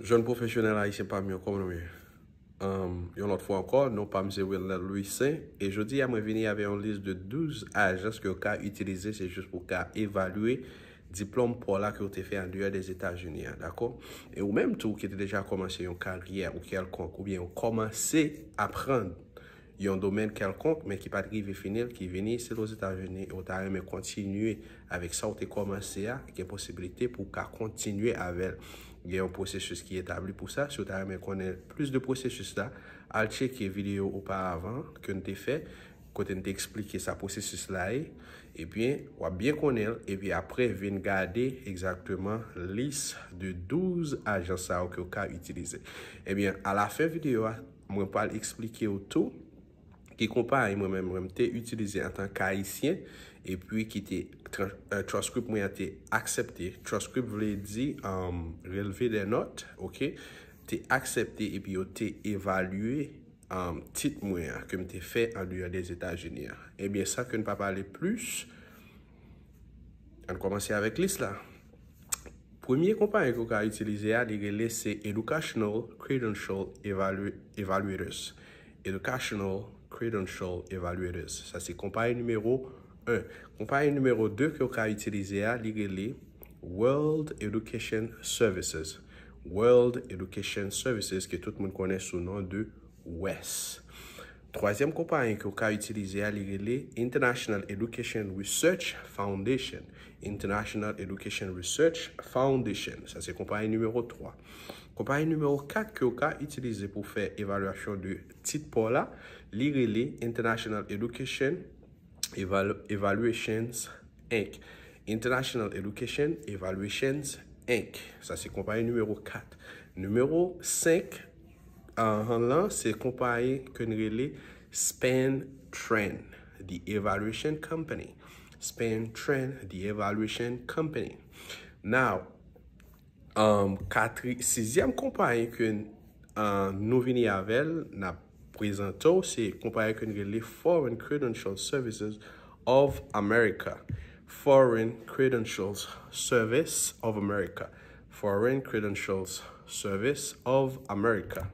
joun profesyonel a yi se pa myon kom no mi. Yon lot fwa ankon, nou pa mse will la luisen, e jodi ya mwen vini yave yon lis de 12 ajans ki yo ka itilize, se jous pou ka evalue diplom pou la ki yo te fe an luyen des Etats-Unis an, dako? E ou menm tou ki te deja komanse yon karyer ou kelkonk, ou bien yon komanse aprande, yon domen kelkon, men ki pat gri ve finel, ki veni, se lo se ta veni, ou ta reme kontinuye, avek sa ou te komanse ya, ke posibilite pou ka kontinuye ave, gen yon prosesus ki etabli pou sa, sou ta reme konen plus de prosesus la, al cheke video ou paravan, ke nte fe, kote nte explike sa prosesus la e, e bin, wap bien konen, e bin apre ven gade, exactement, lis de douze ajansa ou ki ou ka itilize. E bin, al afen video, mwen pal explike ou tou, ki kompany mwen mwen mwen mwen te utilize an tan kaissyen, e pwi ki te euh, transkrip mwen ya te aksepte, transkrip vle di um, releve de not, te aksepte epi yo te evalue um, tit mwen ya, kem te fe an luyan de Zeta Genia. Ebyen eh sa kem pa pale plus, an komanse avèk lis la. Premier kompany ki yo ka utilize a, li ge lese Educational Credential Evaluators. Educational... Prudential Evaluators. Sa si kompany numéro 1. Kompany numéro 2 ki yo ka itilize a, ligi li, World Education Services. World Education Services ki tout moun konen sou nan de WES. Troisième compagnie que vous utilisé à l'IRELE, International Education Research Foundation. International Education Research Foundation. Ça, c'est compagnie numéro 3. Compagnie numéro 4 que vous utilisé pour faire évaluation de titre pour là, International Education Evaluations Inc. International Education Evaluations Inc. Ça, c'est compagnie numéro 4. Numéro 5, An lan, se kompaye ke ngele Spain Trend, the Evaluation Company. Spain Trend, the Evaluation Company. Now, katri, um, siziam kompaye ke um, nou vini avel, na prezento, se kompaye ke ngele Foreign Credential Services of America. Foreign Credential Services of America. Foreign Credential Services. Service of America.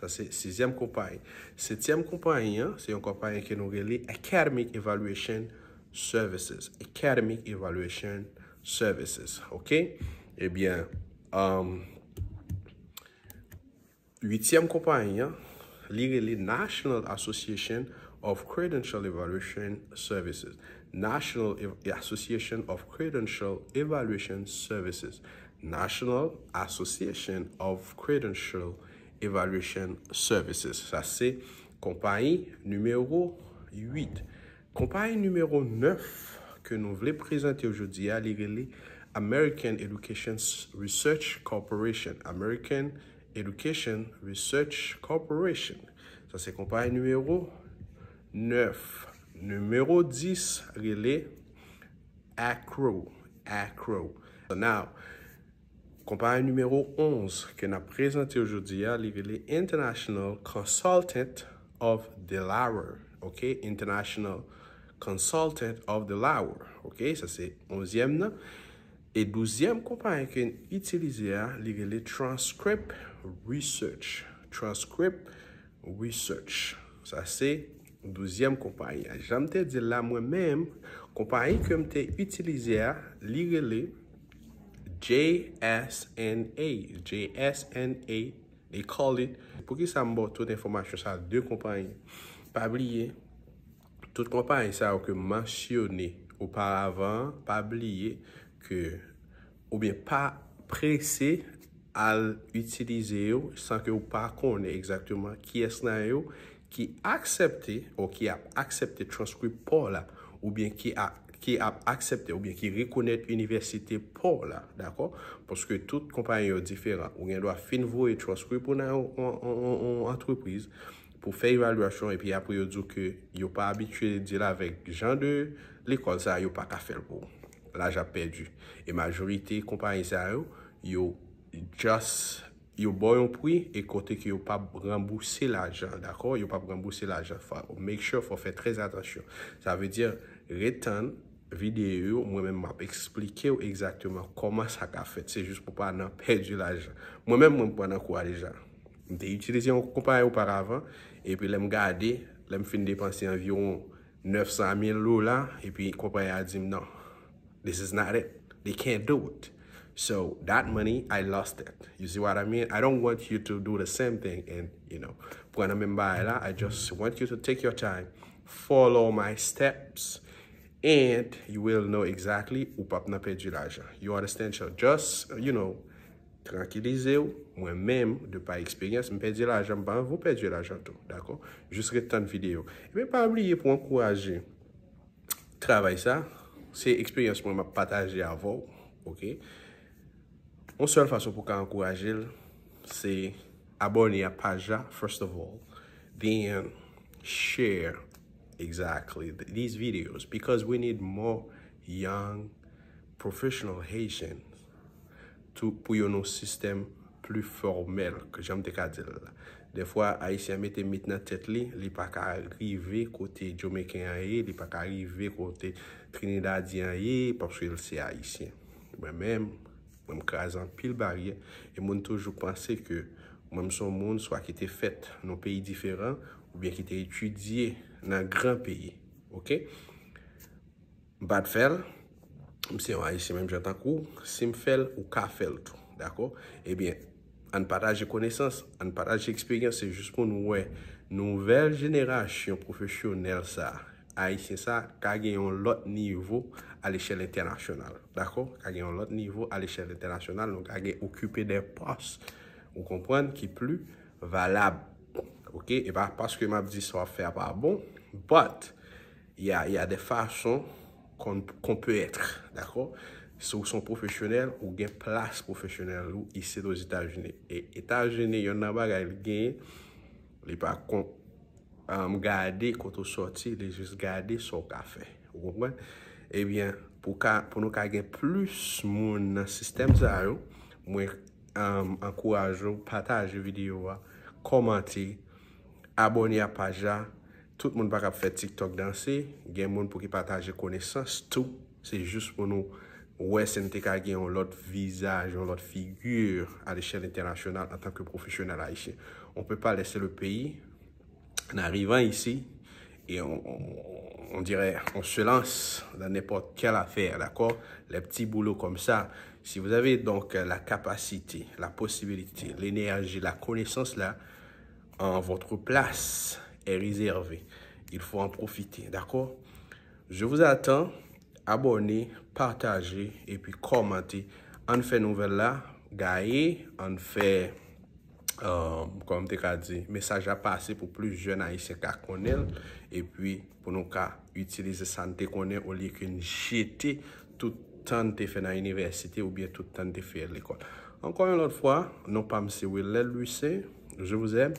Ça, c'est sixième compagnie. Septième compagnie, hein, c'est une compagnie qui nous relie Academic Evaluation Services. Academic Evaluation Services. OK? Eh bien, um, huitième compagnie, hein, National Association of Credential Evaluation Services. National Association of Credential Evaluation Services. National Association of Credential Evaluation Services Sa se kompanyi numero 8 Kompanyi numero 9 Ke nou vle prezente ojodi Ali rele American Education Research Corporation American Education Research Corporation Sa se kompanyi numero 9 Numero 10 rele ACRO ACRO Now Kompanyen numero 11 ke na prezante yojodi ya, li vele International Consultant of the Lauer. Ok, International Consultant of the Lauer. Ok, sa se onzyem nan. E douzyem kompanyen ke yon itilize ya, li vele Transcript Research. Transcript Research. Sa se douzyem kompanyen. Jante de la mwen men, kompanyen ke yon itilize ya, li vele... J-S-N-A J-S-N-A They call it Pou ki sa mbo tout informasyon sa de kompanyen Pa bliye Tout kompanyen sa ou ke mansyone Ou par avan Pa bliye Ou bien pa prese Al utilize yo San ke ou pa kone Ki es na yo Ki aksepte Ou bien ki a ki aksepte ou bie ki rekonet universite pou la, d'akor? Poske tout kompanyen yon diferant ou gen do a finvo et transkripo nan yon entreprise pou fey evalwasyon epi apri yon djou ke yon pa abitue di la vek jan de le konza yon pa ka fel pou. Lajap pedu. E majorite kompanyen zayou, yon just, yon bo yon pri e kote ki yon pa brambousse l'ajan, d'akor? Yon pa brambousse l'ajan. Fa, make sure, fa fey trez atasyon. Sa ve diyan, retan vidéo même même m'a exactement comment ça a fait, c'est juste pour ne pas perdre l'argent moi-même je ne men mwen déjà. J'ai utilisé un Mwen auparavant et puis je me gardé, je me lem gade, environ 900 000 environ 900.000 puis epi kompany a dit non, non, this is not it. They can't do it. So that money, I lost it. You see what I mean? I don't want you to do the same thing. And, you know, pour un même là là, I just want you to take your time, follow my steps, And you will know exactly ou pap nan pedi la jantou. You understand chou. Just, you know, tranquilize ou. Mwen menm de pa eksperyens. M pedi la jantou. M ban vou pedi la jantou. Dako? Jousre ton videyo. Emen pa oubliye pou ankouraje. Travay sa. Se eksperyens mwen ma pataje avou. Ok? On sol fasyon pou ka ankouraje l. Se aboni a pajan. First of all. Then, share. Share. exactly these videos because we need more young professional Haitians pou yon nou sistem plu formel ke jom te ka dze la la. De fwa Haitian mette mitna tet li, li pa ka rive kote Jomekin a ye, li pa ka rive kote Trinidadian a ye, papsou yon se Haitian. Mwen men, mwen krasan pil barye, e mwen toujou panse ke mwen son moun swa ki te fet nou peyi diferan, ou bien ki te etudye nan gran peyi. Ok? Bad fel, mse yon ayesye menm jantan kou, sim fel ou ka fel tou. Dako? Ebyen, an pataj de konesans, an pataj de eksperyans, se jouspon noue nouvel jenerasyon profesyonel sa. Ayesye sa, kage yon lot nivou al eshel internasyonal. Dako? Kage yon lot nivou al eshel internasyonal. Non kage okupen de pos. Ou kompwen ki plu valab. Ok? Eba, paske mabdi so afer ba bon, But, y a de fason kon pe etre, dako? Sou son profesyonel ou gen plas profesyonel ou isi do Itajene. Et eh Itajene, yon naba ga el gen, li pa kon gade kont ou soti, li jis gade sou kafe, ou konwen? Ebyen, pou nou ka gen plus moun nan sistem um, zayon, mwen ankorajon, pataj videyo wa, komanti, abonye apaja, Tout le monde va faire TikTok danser. il y a qui qui partager connaissances. tout. c'est juste pour nous pour nous qui a un autre visage, un autre figure à l'échelle internationale en tant que professionnel haïtien. On peut pas laisser le pays. En arrivant ici, et on, on, dirait, on se lance dans n'importe quelle affaire, d'accord Les petits boulots comme ça. Si vous avez donc la capacité, la possibilité, l'énergie, la connaissance là, en votre place, E rizerve. Il fwo an profite. D'akor? Je vous attend. Abonnez. Partagez. Et puis commentez. An fè nouvel la. Gaye. An fè. Koum euh, te ka di. Mesaj a pase pou plus jwen a isekak konel. Et puis pou nou ka. Utilize sante konel. O liye ki jete. Toutan te fè nan universite. Ou bien toutan te fè l'ekol. Enkou yon lot fwa. Non pa mse wile lwise. Je vous aime.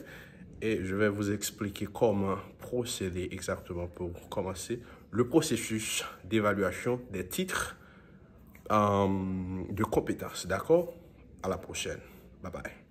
et je vais vous expliquer comment procéder exactement pour commencer le processus d'évaluation des titres euh, de compétences. D'accord À la prochaine. Bye bye.